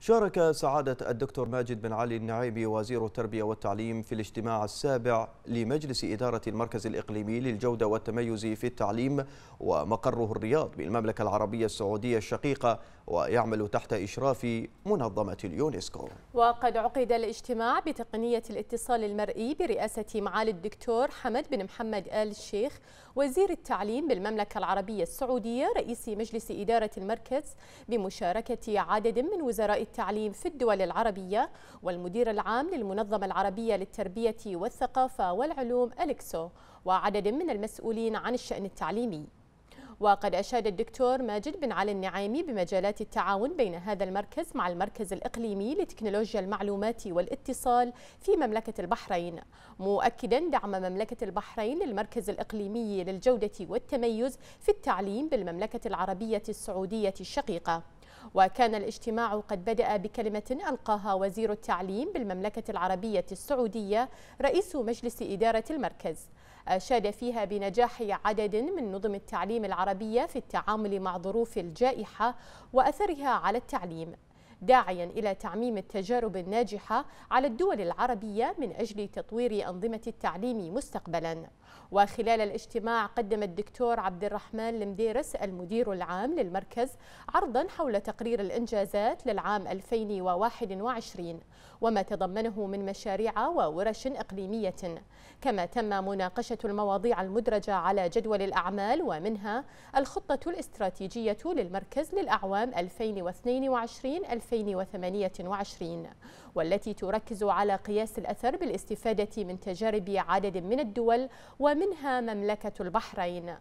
شارك سعادة الدكتور ماجد بن علي النعيمي وزير التربية والتعليم في الاجتماع السابع لمجلس إدارة المركز الإقليمي للجودة والتميز في التعليم ومقره الرياض بالمملكة العربية السعودية الشقيقة ويعمل تحت إشراف منظمة اليونسكو وقد عقد الاجتماع بتقنية الاتصال المرئي برئاسة معالي الدكتور حمد بن محمد آل الشيخ وزير التعليم بالمملكة العربية السعودية رئيس مجلس إدارة المركز بمشاركة عدد من وزراء التعليم في الدول العربية والمدير العام للمنظمة العربية للتربية والثقافة والعلوم أليكسو وعدد من المسؤولين عن الشأن التعليمي وقد أشاد الدكتور ماجد بن علي النعيمي بمجالات التعاون بين هذا المركز مع المركز الإقليمي لتكنولوجيا المعلومات والاتصال في مملكة البحرين مؤكدا دعم مملكة البحرين للمركز الإقليمي للجودة والتميز في التعليم بالمملكة العربية السعودية الشقيقة وكان الاجتماع قد بدأ بكلمة ألقاها وزير التعليم بالمملكة العربية السعودية رئيس مجلس إدارة المركز أشاد فيها بنجاح عدد من نظم التعليم العربية في التعامل مع ظروف الجائحة وأثرها على التعليم داعيا إلى تعميم التجارب الناجحة على الدول العربية من أجل تطوير أنظمة التعليم مستقبلاً وخلال الاجتماع قدم الدكتور عبد الرحمن المديرس المدير العام للمركز عرضا حول تقرير الإنجازات للعام 2021 وما تضمنه من مشاريع وورش إقليمية كما تم مناقشة المواضيع المدرجة على جدول الأعمال ومنها الخطة الاستراتيجية للمركز للأعوام 2022-2028 والتي تركز على قياس الأثر بالاستفادة من تجارب عدد من الدول ومنها مملكة البحرين